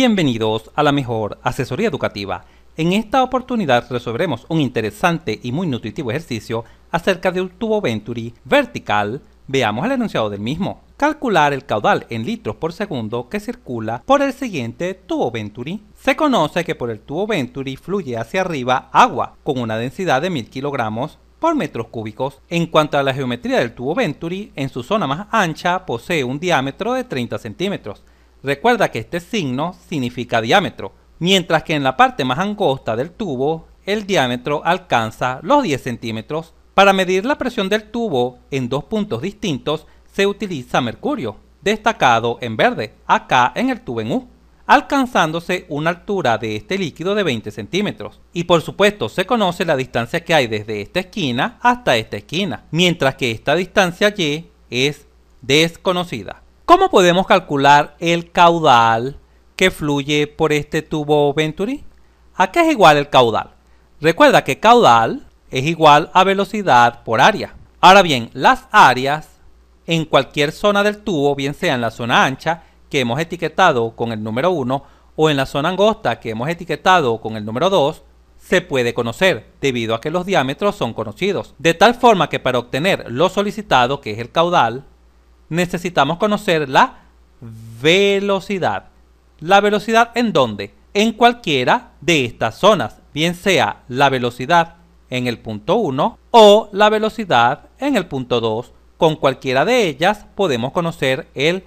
Bienvenidos a la mejor asesoría educativa. En esta oportunidad resolveremos un interesante y muy nutritivo ejercicio acerca de un tubo Venturi vertical. Veamos el enunciado del mismo. Calcular el caudal en litros por segundo que circula por el siguiente tubo Venturi. Se conoce que por el tubo Venturi fluye hacia arriba agua con una densidad de 1000 kilogramos por metros cúbicos. En cuanto a la geometría del tubo Venturi, en su zona más ancha posee un diámetro de 30 centímetros Recuerda que este signo significa diámetro, mientras que en la parte más angosta del tubo, el diámetro alcanza los 10 centímetros. Para medir la presión del tubo en dos puntos distintos se utiliza mercurio, destacado en verde, acá en el tubo en U, alcanzándose una altura de este líquido de 20 centímetros. Y por supuesto se conoce la distancia que hay desde esta esquina hasta esta esquina, mientras que esta distancia Y es desconocida. ¿Cómo podemos calcular el caudal que fluye por este tubo Venturi? ¿A qué es igual el caudal? Recuerda que caudal es igual a velocidad por área. Ahora bien, las áreas en cualquier zona del tubo, bien sea en la zona ancha, que hemos etiquetado con el número 1, o en la zona angosta, que hemos etiquetado con el número 2, se puede conocer, debido a que los diámetros son conocidos. De tal forma que para obtener lo solicitado, que es el caudal, necesitamos conocer la velocidad. ¿La velocidad en dónde? En cualquiera de estas zonas, bien sea la velocidad en el punto 1 o la velocidad en el punto 2. Con cualquiera de ellas podemos conocer el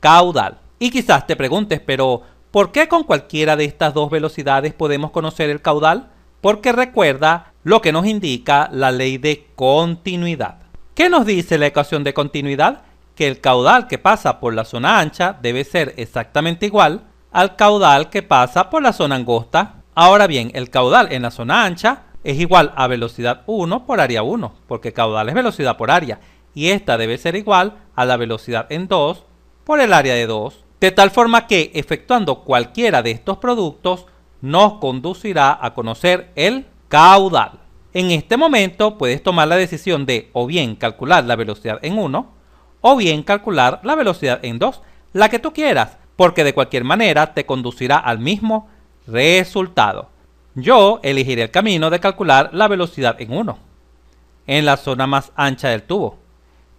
caudal. Y quizás te preguntes, pero ¿por qué con cualquiera de estas dos velocidades podemos conocer el caudal? Porque recuerda lo que nos indica la ley de continuidad. ¿Qué nos dice la ecuación de continuidad? que el caudal que pasa por la zona ancha debe ser exactamente igual al caudal que pasa por la zona angosta. Ahora bien, el caudal en la zona ancha es igual a velocidad 1 por área 1, porque caudal es velocidad por área, y esta debe ser igual a la velocidad en 2 por el área de 2, de tal forma que efectuando cualquiera de estos productos nos conducirá a conocer el caudal. En este momento puedes tomar la decisión de o bien calcular la velocidad en 1 o bien calcular la velocidad en 2, la que tú quieras, porque de cualquier manera te conducirá al mismo resultado. Yo elegiré el camino de calcular la velocidad en 1, en la zona más ancha del tubo.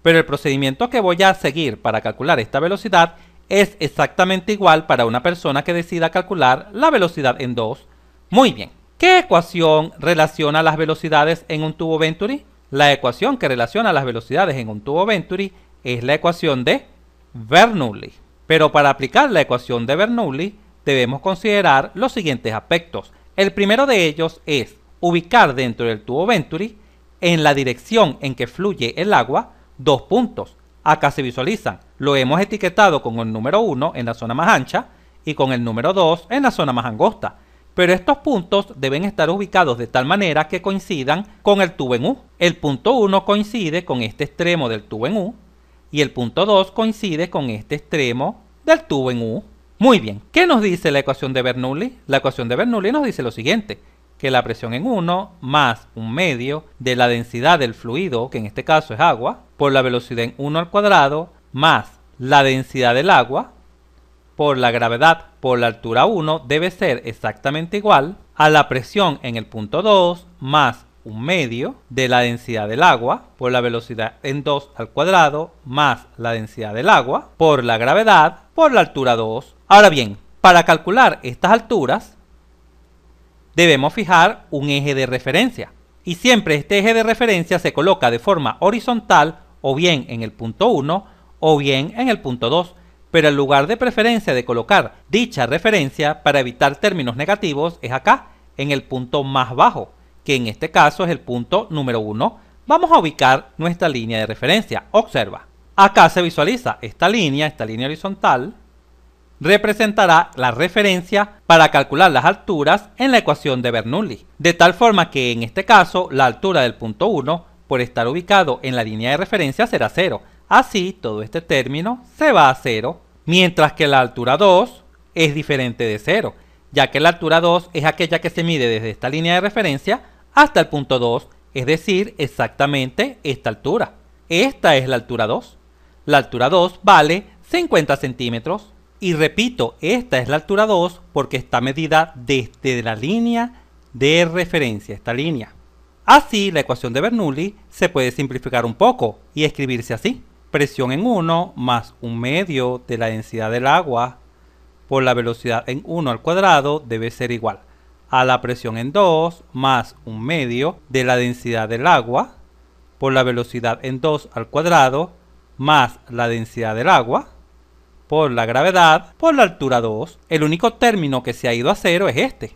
Pero el procedimiento que voy a seguir para calcular esta velocidad es exactamente igual para una persona que decida calcular la velocidad en 2. Muy bien. ¿Qué ecuación relaciona las velocidades en un tubo Venturi? La ecuación que relaciona las velocidades en un tubo Venturi es la ecuación de Bernoulli. Pero para aplicar la ecuación de Bernoulli debemos considerar los siguientes aspectos. El primero de ellos es ubicar dentro del tubo Venturi en la dirección en que fluye el agua dos puntos. Acá se visualizan. Lo hemos etiquetado con el número 1 en la zona más ancha y con el número 2 en la zona más angosta. Pero estos puntos deben estar ubicados de tal manera que coincidan con el tubo en U. El punto 1 coincide con este extremo del tubo en U y el punto 2 coincide con este extremo del tubo en U. Muy bien, ¿qué nos dice la ecuación de Bernoulli? La ecuación de Bernoulli nos dice lo siguiente, que la presión en 1 más un medio de la densidad del fluido, que en este caso es agua, por la velocidad en 1 al cuadrado, más la densidad del agua, por la gravedad por la altura 1, debe ser exactamente igual a la presión en el punto 2 más un medio de la densidad del agua por la velocidad en 2 al cuadrado más la densidad del agua por la gravedad por la altura 2. Ahora bien, para calcular estas alturas debemos fijar un eje de referencia y siempre este eje de referencia se coloca de forma horizontal o bien en el punto 1 o bien en el punto 2 pero el lugar de preferencia de colocar dicha referencia para evitar términos negativos es acá, en el punto más bajo, que en este caso es el punto número 1, vamos a ubicar nuestra línea de referencia. Observa, acá se visualiza esta línea, esta línea horizontal, representará la referencia para calcular las alturas en la ecuación de Bernoulli. De tal forma que en este caso la altura del punto 1 por estar ubicado en la línea de referencia será 0. Así todo este término se va a 0, mientras que la altura 2 es diferente de 0, ya que la altura 2 es aquella que se mide desde esta línea de referencia hasta el punto 2, es decir, exactamente esta altura. Esta es la altura 2. La altura 2 vale 50 centímetros. Y repito, esta es la altura 2 porque está medida desde la línea de referencia, esta línea. Así, la ecuación de Bernoulli se puede simplificar un poco y escribirse así. Presión en 1 más un medio de la densidad del agua por la velocidad en 1 al cuadrado debe ser igual a la presión en 2 más un medio de la densidad del agua por la velocidad en 2 al cuadrado más la densidad del agua por la gravedad por la altura 2. El único término que se ha ido a cero es este,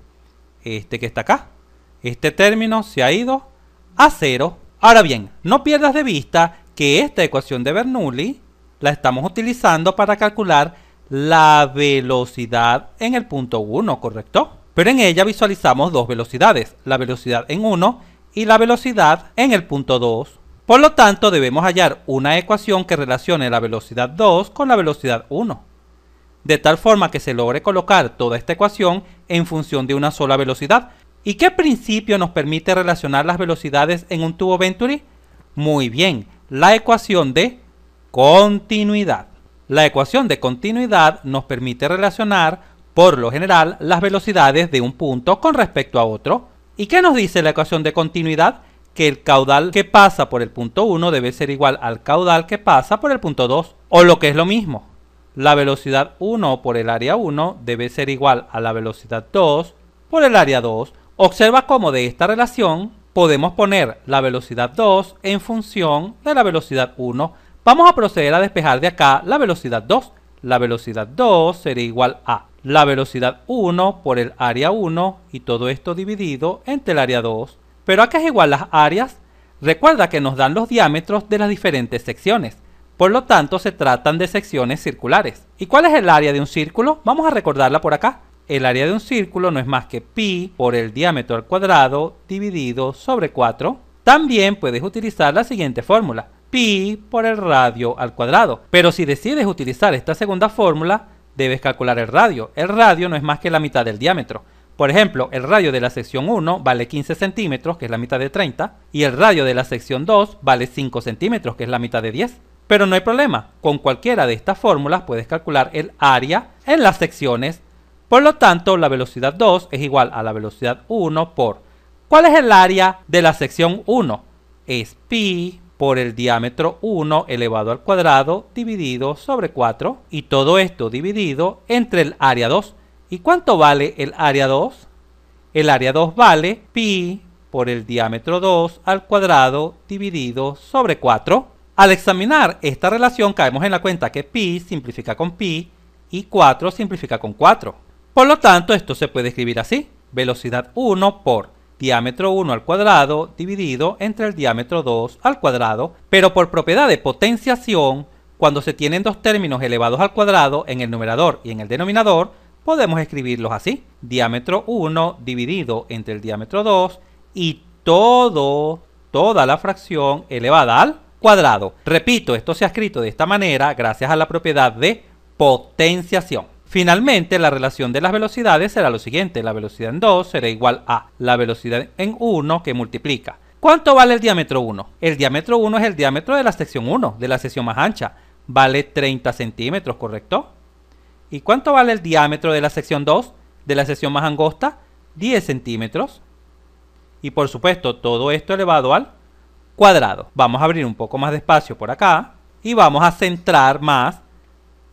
este que está acá. Este término se ha ido a cero. Ahora bien, no pierdas de vista que esta ecuación de Bernoulli la estamos utilizando para calcular la velocidad en el punto 1, ¿correcto? pero en ella visualizamos dos velocidades, la velocidad en 1 y la velocidad en el punto 2. Por lo tanto, debemos hallar una ecuación que relacione la velocidad 2 con la velocidad 1, de tal forma que se logre colocar toda esta ecuación en función de una sola velocidad. ¿Y qué principio nos permite relacionar las velocidades en un tubo Venturi? Muy bien, la ecuación de continuidad. La ecuación de continuidad nos permite relacionar por lo general, las velocidades de un punto con respecto a otro. ¿Y qué nos dice la ecuación de continuidad? Que el caudal que pasa por el punto 1 debe ser igual al caudal que pasa por el punto 2, o lo que es lo mismo. La velocidad 1 por el área 1 debe ser igual a la velocidad 2 por el área 2. Observa cómo de esta relación podemos poner la velocidad 2 en función de la velocidad 1. Vamos a proceder a despejar de acá la velocidad 2. La velocidad 2 sería igual a la velocidad 1 por el área 1 y todo esto dividido entre el área 2. ¿Pero a qué es igual las áreas? Recuerda que nos dan los diámetros de las diferentes secciones, por lo tanto se tratan de secciones circulares. ¿Y cuál es el área de un círculo? Vamos a recordarla por acá. El área de un círculo no es más que pi por el diámetro al cuadrado dividido sobre 4. También puedes utilizar la siguiente fórmula, pi por el radio al cuadrado. Pero si decides utilizar esta segunda fórmula, debes calcular el radio. El radio no es más que la mitad del diámetro. Por ejemplo, el radio de la sección 1 vale 15 centímetros, que es la mitad de 30, y el radio de la sección 2 vale 5 centímetros, que es la mitad de 10. Pero no hay problema, con cualquiera de estas fórmulas puedes calcular el área en las secciones. Por lo tanto, la velocidad 2 es igual a la velocidad 1 por... ¿Cuál es el área de la sección 1? Es pi por el diámetro 1 elevado al cuadrado dividido sobre 4 y todo esto dividido entre el área 2. ¿Y cuánto vale el área 2? El área 2 vale pi por el diámetro 2 al cuadrado dividido sobre 4. Al examinar esta relación caemos en la cuenta que pi simplifica con pi y 4 simplifica con 4. Por lo tanto, esto se puede escribir así. Velocidad 1 por diámetro 1 al cuadrado dividido entre el diámetro 2 al cuadrado, pero por propiedad de potenciación, cuando se tienen dos términos elevados al cuadrado en el numerador y en el denominador, podemos escribirlos así. Diámetro 1 dividido entre el diámetro 2 y todo, toda la fracción elevada al cuadrado. Repito, esto se ha escrito de esta manera gracias a la propiedad de potenciación. Finalmente, la relación de las velocidades será lo siguiente. La velocidad en 2 será igual a la velocidad en 1 que multiplica. ¿Cuánto vale el diámetro 1? El diámetro 1 es el diámetro de la sección 1, de la sección más ancha. Vale 30 centímetros, ¿correcto? ¿Y cuánto vale el diámetro de la sección 2, de la sección más angosta? 10 centímetros. Y por supuesto, todo esto elevado al cuadrado. Vamos a abrir un poco más de espacio por acá y vamos a centrar más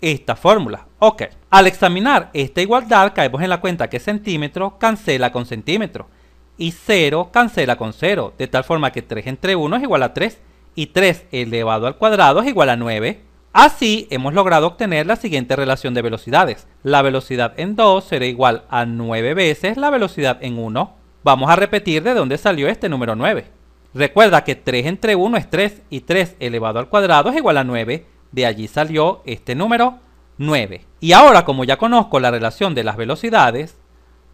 esta fórmula. Ok, al examinar esta igualdad caemos en la cuenta que centímetro cancela con centímetro y 0 cancela con 0, de tal forma que 3 entre 1 es igual a 3 y 3 elevado al cuadrado es igual a 9. Así hemos logrado obtener la siguiente relación de velocidades. La velocidad en 2 será igual a 9 veces la velocidad en 1. Vamos a repetir de dónde salió este número 9. Recuerda que 3 entre 1 es 3 y 3 elevado al cuadrado es igual a 9. De allí salió este número 9. Y ahora como ya conozco la relación de las velocidades,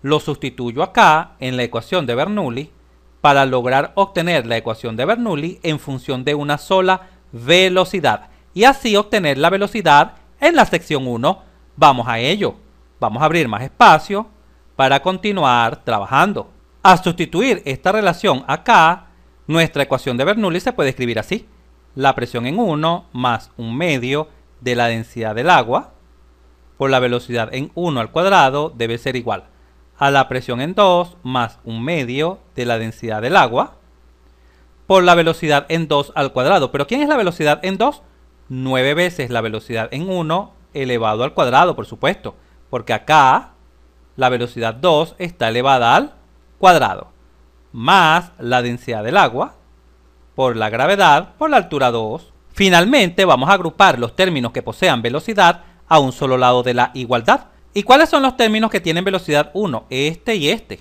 lo sustituyo acá en la ecuación de Bernoulli para lograr obtener la ecuación de Bernoulli en función de una sola velocidad y así obtener la velocidad en la sección 1. Vamos a ello. Vamos a abrir más espacio para continuar trabajando. A sustituir esta relación acá, nuestra ecuación de Bernoulli se puede escribir así. La presión en 1 más un medio de la densidad del agua por la velocidad en 1 al cuadrado debe ser igual a la presión en 2 más un medio de la densidad del agua por la velocidad en 2 al cuadrado. ¿Pero quién es la velocidad en 2? 9 veces la velocidad en 1 elevado al cuadrado, por supuesto, porque acá la velocidad 2 está elevada al cuadrado, más la densidad del agua por la gravedad por la altura 2. Finalmente vamos a agrupar los términos que posean velocidad a un solo lado de la igualdad. ¿Y cuáles son los términos que tienen velocidad 1? Este y este.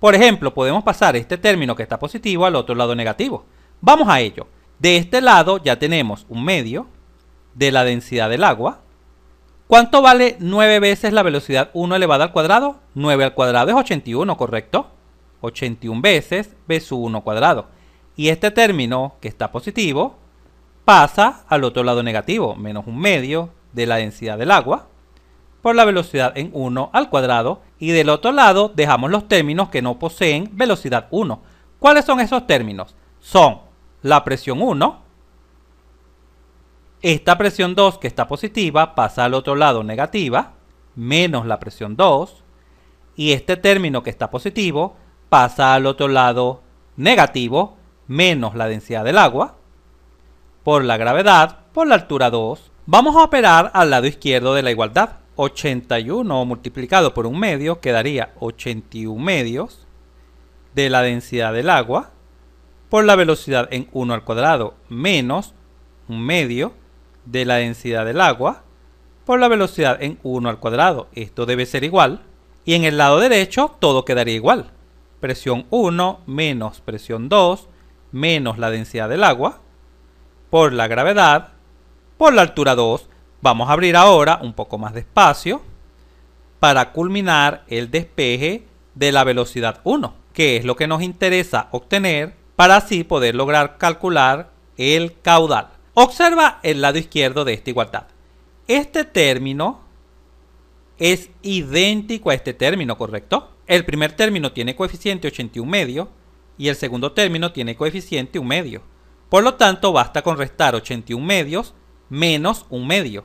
Por ejemplo, podemos pasar este término que está positivo al otro lado negativo. Vamos a ello. De este lado ya tenemos un medio de la densidad del agua. ¿Cuánto vale 9 veces la velocidad 1 elevada al cuadrado? 9 al cuadrado es 81, ¿correcto? 81 veces b sub 1 cuadrado. Y este término, que está positivo, pasa al otro lado negativo, menos un medio de la densidad del agua por la velocidad en 1 al cuadrado y del otro lado dejamos los términos que no poseen velocidad 1. ¿Cuáles son esos términos? Son la presión 1, esta presión 2 que está positiva pasa al otro lado negativa, menos la presión 2, y este término que está positivo pasa al otro lado negativo, menos la densidad del agua, por la gravedad, por la altura 2, Vamos a operar al lado izquierdo de la igualdad. 81 multiplicado por un medio quedaría 81 medios de la densidad del agua por la velocidad en 1 al cuadrado menos un medio de la densidad del agua por la velocidad en 1 al cuadrado. Esto debe ser igual. Y en el lado derecho todo quedaría igual. Presión 1 menos presión 2 menos la densidad del agua por la gravedad por la altura 2. Vamos a abrir ahora un poco más de espacio para culminar el despeje de la velocidad 1, que es lo que nos interesa obtener para así poder lograr calcular el caudal. Observa el lado izquierdo de esta igualdad. Este término es idéntico a este término, ¿correcto? El primer término tiene coeficiente 81 medio y el segundo término tiene coeficiente 1 medio. Por lo tanto, basta con restar 81 medios menos un medio.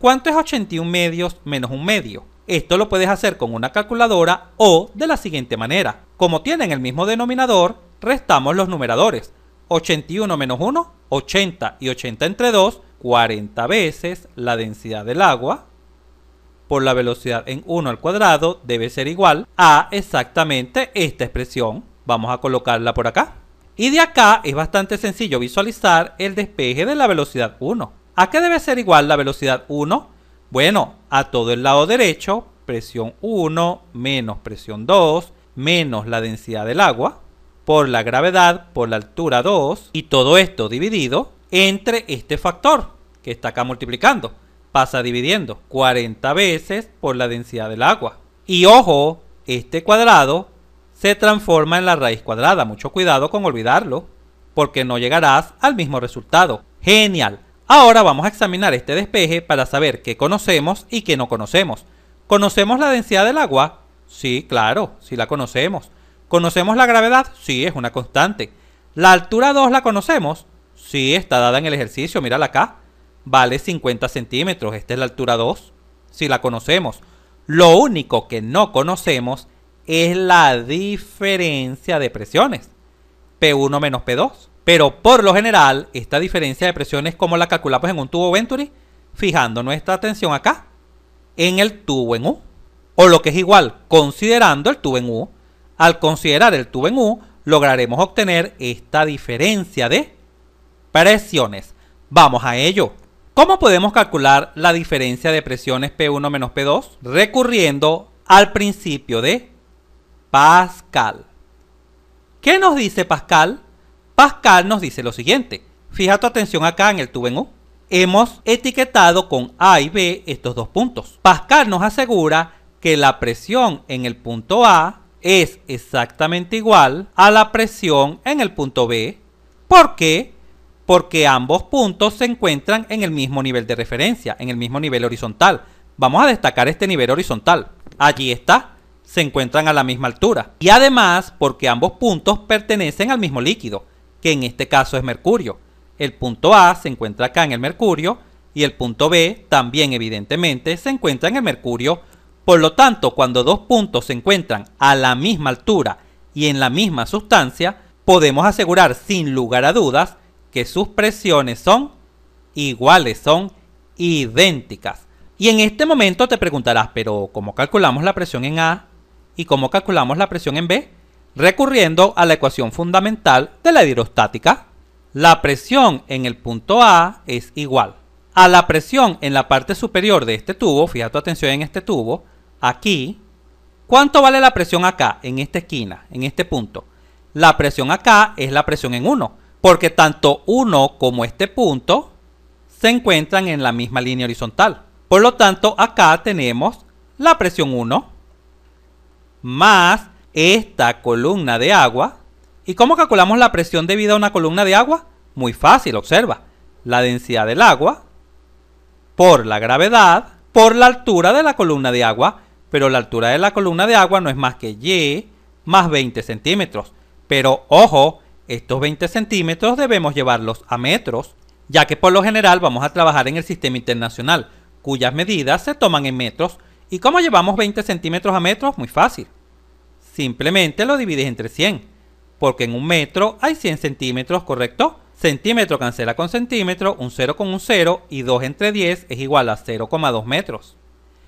¿Cuánto es 81 medios menos un medio? Esto lo puedes hacer con una calculadora o de la siguiente manera. Como tienen el mismo denominador, restamos los numeradores. 81 menos 1, 80 y 80 entre 2, 40 veces la densidad del agua por la velocidad en 1 al cuadrado debe ser igual a exactamente esta expresión. Vamos a colocarla por acá. Y de acá es bastante sencillo visualizar el despeje de la velocidad 1. ¿A qué debe ser igual la velocidad 1? Bueno, a todo el lado derecho, presión 1 menos presión 2 menos la densidad del agua por la gravedad por la altura 2 y todo esto dividido entre este factor que está acá multiplicando. Pasa dividiendo 40 veces por la densidad del agua. Y ojo, este cuadrado se transforma en la raíz cuadrada. Mucho cuidado con olvidarlo porque no llegarás al mismo resultado. Genial. Ahora vamos a examinar este despeje para saber qué conocemos y qué no conocemos. ¿Conocemos la densidad del agua? Sí, claro, sí la conocemos. ¿Conocemos la gravedad? Sí, es una constante. ¿La altura 2 la conocemos? Sí, está dada en el ejercicio, mírala acá. Vale 50 centímetros, esta es la altura 2. Sí la conocemos. Lo único que no conocemos es la diferencia de presiones. P1 menos P2. Pero por lo general, esta diferencia de presiones ¿Cómo como la calculamos pues, en un tubo Venturi, fijando nuestra atención acá, en el tubo en U. O lo que es igual, considerando el tubo en U. Al considerar el tubo en U, lograremos obtener esta diferencia de presiones. Vamos a ello. ¿Cómo podemos calcular la diferencia de presiones P1 menos P2? Recurriendo al principio de Pascal. ¿Qué nos dice Pascal? Pascal nos dice lo siguiente. Fija tu atención acá en el tubo en U. Hemos etiquetado con A y B estos dos puntos. Pascal nos asegura que la presión en el punto A es exactamente igual a la presión en el punto B. ¿Por qué? Porque ambos puntos se encuentran en el mismo nivel de referencia, en el mismo nivel horizontal. Vamos a destacar este nivel horizontal. Allí está se encuentran a la misma altura. Y además porque ambos puntos pertenecen al mismo líquido, que en este caso es mercurio. El punto A se encuentra acá en el mercurio y el punto B también evidentemente se encuentra en el mercurio. Por lo tanto, cuando dos puntos se encuentran a la misma altura y en la misma sustancia, podemos asegurar sin lugar a dudas que sus presiones son iguales, son idénticas. Y en este momento te preguntarás, pero ¿cómo calculamos la presión en A y cómo calculamos la presión en B recurriendo a la ecuación fundamental de la hidrostática. La presión en el punto A es igual a la presión en la parte superior de este tubo, fija tu atención en este tubo, aquí, ¿cuánto vale la presión acá, en esta esquina, en este punto? La presión acá es la presión en 1, porque tanto 1 como este punto se encuentran en la misma línea horizontal. Por lo tanto, acá tenemos la presión 1 más esta columna de agua. ¿Y cómo calculamos la presión debida a una columna de agua? Muy fácil, observa. La densidad del agua por la gravedad por la altura de la columna de agua. Pero la altura de la columna de agua no es más que Y más 20 centímetros. Pero ojo, estos 20 centímetros debemos llevarlos a metros, ya que por lo general vamos a trabajar en el sistema internacional, cuyas medidas se toman en metros ¿Y cómo llevamos 20 centímetros a metros? Muy fácil. Simplemente lo divides entre 100, porque en un metro hay 100 centímetros, ¿correcto? Centímetro cancela con centímetro, un 0 con un 0 y 2 entre 10 es igual a 0,2 metros.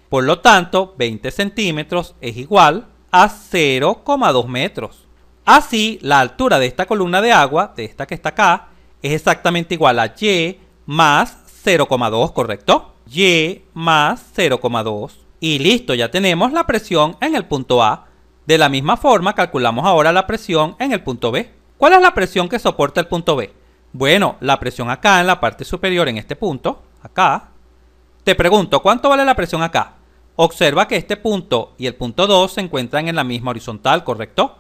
Por lo tanto, 20 centímetros es igual a 0,2 metros. Así, la altura de esta columna de agua, de esta que está acá, es exactamente igual a y más 0,2, ¿correcto? y más 0,2 y listo, ya tenemos la presión en el punto A. De la misma forma calculamos ahora la presión en el punto B. ¿Cuál es la presión que soporta el punto B? Bueno, la presión acá en la parte superior en este punto, acá. Te pregunto, ¿cuánto vale la presión acá? Observa que este punto y el punto 2 se encuentran en la misma horizontal, ¿correcto?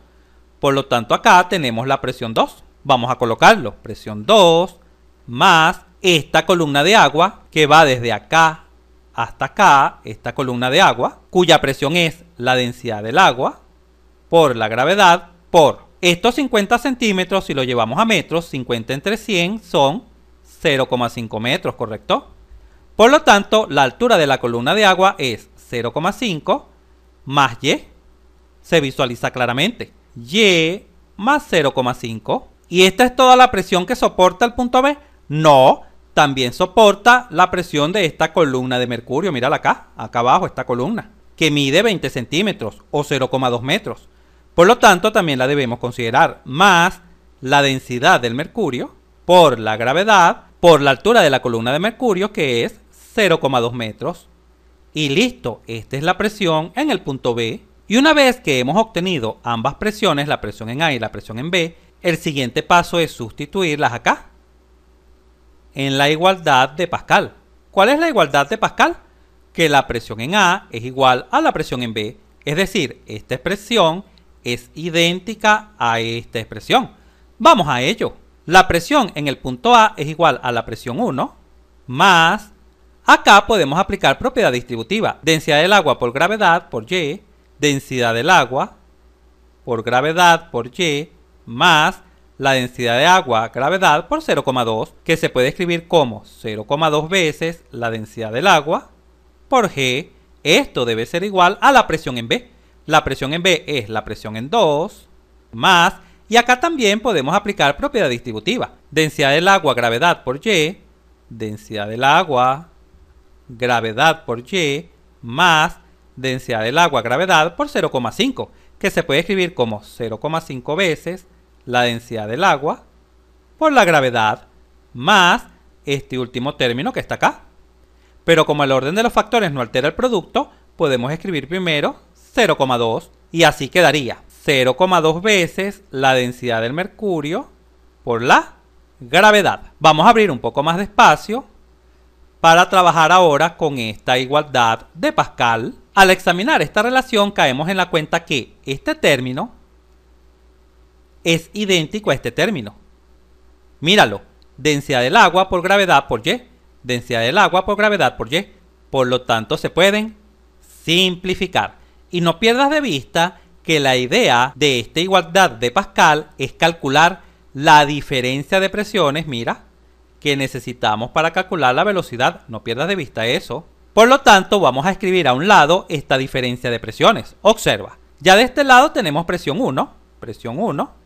Por lo tanto, acá tenemos la presión 2. Vamos a colocarlo. Presión 2 más esta columna de agua que va desde acá hasta acá esta columna de agua, cuya presión es la densidad del agua por la gravedad por estos 50 centímetros, si lo llevamos a metros, 50 entre 100 son 0,5 metros, ¿correcto? Por lo tanto, la altura de la columna de agua es 0,5 más Y. Se visualiza claramente. Y más 0,5. ¿Y esta es toda la presión que soporta el punto B? No, también soporta la presión de esta columna de mercurio. Mírala acá, acá abajo, esta columna, que mide 20 centímetros o 0,2 metros. Por lo tanto, también la debemos considerar, más la densidad del mercurio por la gravedad, por la altura de la columna de mercurio, que es 0,2 metros. Y listo, esta es la presión en el punto B. Y una vez que hemos obtenido ambas presiones, la presión en A y la presión en B, el siguiente paso es sustituirlas acá en la igualdad de Pascal. ¿Cuál es la igualdad de Pascal? Que la presión en A es igual a la presión en B. Es decir, esta expresión es idéntica a esta expresión. Vamos a ello. La presión en el punto A es igual a la presión 1 más... Acá podemos aplicar propiedad distributiva. Densidad del agua por gravedad por Y, densidad del agua por gravedad por Y, más la densidad de agua, gravedad, por 0,2, que se puede escribir como 0,2 veces la densidad del agua por G. Esto debe ser igual a la presión en B. La presión en B es la presión en 2 más, y acá también podemos aplicar propiedad distributiva. Densidad del agua, gravedad por Y, densidad del agua, gravedad por Y, más densidad del agua, gravedad por 0,5, que se puede escribir como 0,5 veces la densidad del agua por la gravedad más este último término que está acá. Pero como el orden de los factores no altera el producto, podemos escribir primero 0,2 y así quedaría 0,2 veces la densidad del mercurio por la gravedad. Vamos a abrir un poco más de espacio para trabajar ahora con esta igualdad de Pascal. Al examinar esta relación caemos en la cuenta que este término es idéntico a este término. Míralo, densidad del agua por gravedad por Y, densidad del agua por gravedad por Y. Por lo tanto, se pueden simplificar. Y no pierdas de vista que la idea de esta igualdad de Pascal es calcular la diferencia de presiones, mira, que necesitamos para calcular la velocidad. No pierdas de vista eso. Por lo tanto, vamos a escribir a un lado esta diferencia de presiones. Observa, ya de este lado tenemos presión 1, presión 1,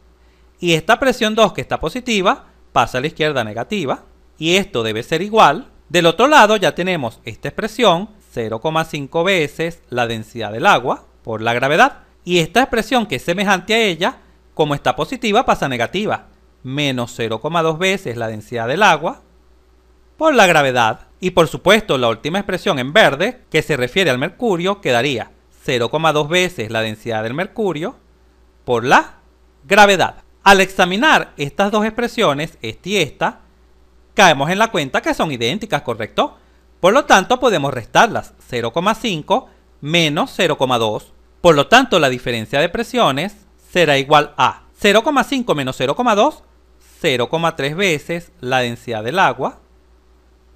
y esta presión 2 que está positiva pasa a la izquierda negativa. Y esto debe ser igual. Del otro lado ya tenemos esta expresión 0,5 veces la densidad del agua por la gravedad. Y esta expresión que es semejante a ella, como está positiva, pasa negativa. Menos 0,2 veces la densidad del agua por la gravedad. Y por supuesto la última expresión en verde, que se refiere al mercurio, quedaría 0,2 veces la densidad del mercurio por la gravedad. Al examinar estas dos expresiones, esta y esta, caemos en la cuenta que son idénticas, ¿correcto? Por lo tanto, podemos restarlas 0,5 menos 0,2. Por lo tanto, la diferencia de presiones será igual a 0,5 menos 0,2, 0,3 veces la densidad del agua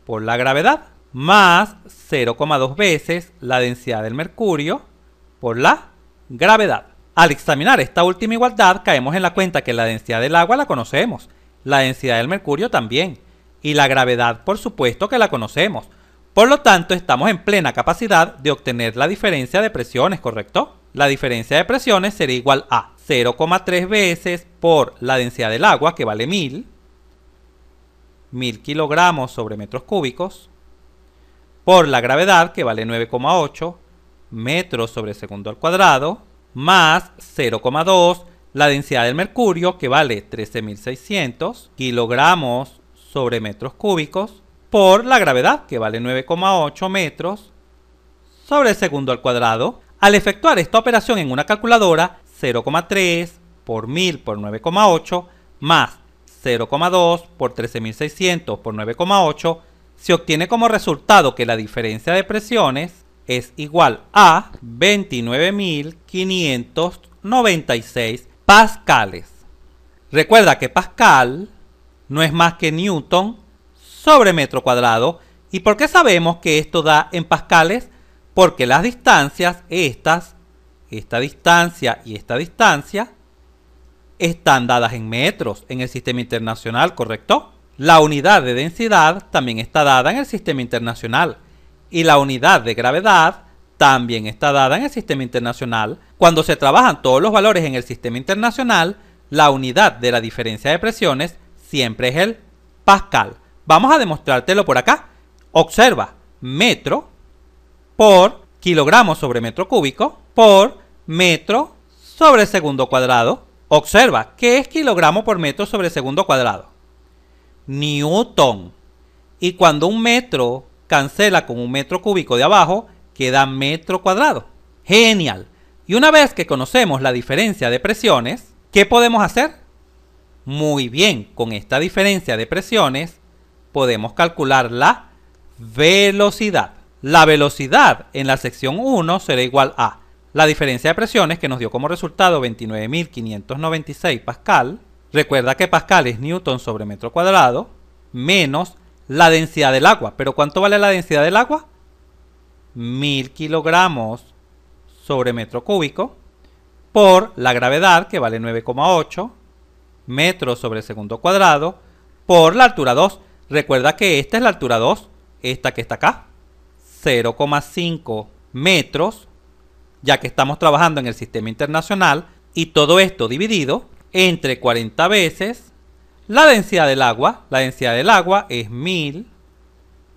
por la gravedad, más 0,2 veces la densidad del mercurio por la gravedad. Al examinar esta última igualdad, caemos en la cuenta que la densidad del agua la conocemos, la densidad del mercurio también, y la gravedad por supuesto que la conocemos. Por lo tanto, estamos en plena capacidad de obtener la diferencia de presiones, ¿correcto? La diferencia de presiones sería igual a 0,3 veces por la densidad del agua, que vale 1000, 1000 kilogramos sobre metros cúbicos, por la gravedad, que vale 9,8 metros sobre segundo al cuadrado, más 0,2 la densidad del mercurio, que vale 13.600 kilogramos sobre metros cúbicos, por la gravedad, que vale 9,8 metros sobre el segundo al cuadrado. Al efectuar esta operación en una calculadora, 0,3 por 1000 por 9,8 más 0,2 por 13.600 por 9,8, se obtiene como resultado que la diferencia de presiones es igual a 29.596 pascales. Recuerda que Pascal no es más que Newton sobre metro cuadrado. ¿Y por qué sabemos que esto da en pascales? Porque las distancias, estas, esta distancia y esta distancia, están dadas en metros en el sistema internacional, ¿correcto? La unidad de densidad también está dada en el sistema internacional y la unidad de gravedad también está dada en el sistema internacional. Cuando se trabajan todos los valores en el sistema internacional, la unidad de la diferencia de presiones siempre es el Pascal. Vamos a demostrártelo por acá. Observa, metro por kilogramo sobre metro cúbico por metro sobre segundo cuadrado. Observa, ¿qué es kilogramo por metro sobre segundo cuadrado? Newton. Y cuando un metro cancela con un metro cúbico de abajo, queda metro cuadrado. Genial. Y una vez que conocemos la diferencia de presiones, ¿qué podemos hacer? Muy bien, con esta diferencia de presiones podemos calcular la velocidad. La velocidad en la sección 1 será igual a la diferencia de presiones que nos dio como resultado 29.596 pascal. Recuerda que pascal es newton sobre metro cuadrado menos la densidad del agua. ¿Pero cuánto vale la densidad del agua? 1000 kilogramos sobre metro cúbico por la gravedad, que vale 9,8 metros sobre segundo cuadrado, por la altura 2. Recuerda que esta es la altura 2, esta que está acá, 0,5 metros, ya que estamos trabajando en el sistema internacional, y todo esto dividido entre 40 veces la densidad del agua, la densidad del agua es 1000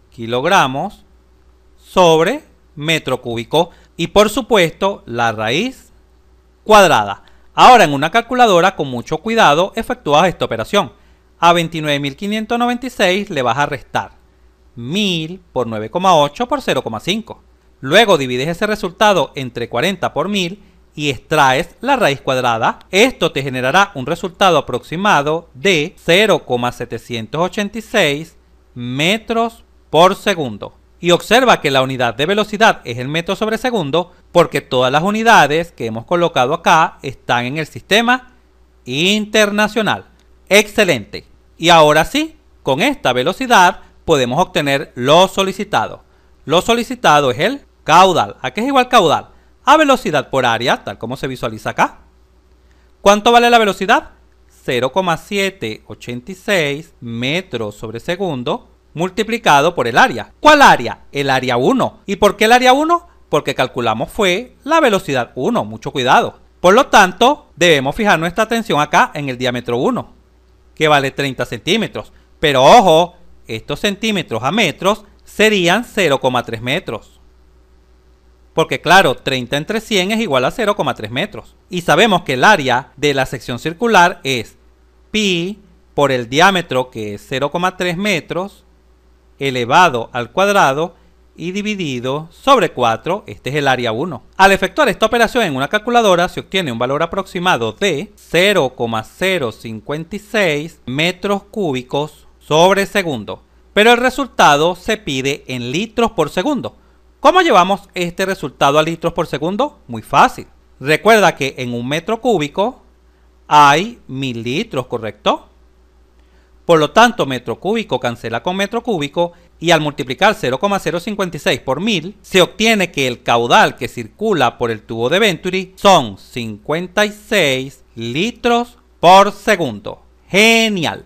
kilogramos sobre metro cúbico y por supuesto la raíz cuadrada. Ahora en una calculadora con mucho cuidado efectúas esta operación. A 29.596 le vas a restar 1000 por 9,8 por 0,5. Luego divides ese resultado entre 40 por 1000 y extraes la raíz cuadrada. Esto te generará un resultado aproximado de 0,786 metros por segundo. Y observa que la unidad de velocidad es el metro sobre segundo porque todas las unidades que hemos colocado acá están en el sistema internacional. Excelente. Y ahora sí, con esta velocidad podemos obtener lo solicitado. Lo solicitado es el caudal. ¿A qué es igual caudal? a velocidad por área, tal como se visualiza acá. ¿Cuánto vale la velocidad? 0,786 metros sobre segundo multiplicado por el área. ¿Cuál área? El área 1. ¿Y por qué el área 1? Porque calculamos fue la velocidad 1, mucho cuidado. Por lo tanto, debemos fijar nuestra atención acá en el diámetro 1, que vale 30 centímetros. Pero ojo, estos centímetros a metros serían 0,3 metros. Porque claro, 30 entre 100 es igual a 0,3 metros. Y sabemos que el área de la sección circular es pi por el diámetro que es 0,3 metros elevado al cuadrado y dividido sobre 4, este es el área 1. Al efectuar esta operación en una calculadora se obtiene un valor aproximado de 0,056 metros cúbicos sobre segundo, pero el resultado se pide en litros por segundo, ¿Cómo llevamos este resultado a litros por segundo? Muy fácil. Recuerda que en un metro cúbico hay mil litros, ¿correcto? Por lo tanto, metro cúbico cancela con metro cúbico y al multiplicar 0,056 por mil, se obtiene que el caudal que circula por el tubo de Venturi son 56 litros por segundo. ¡Genial!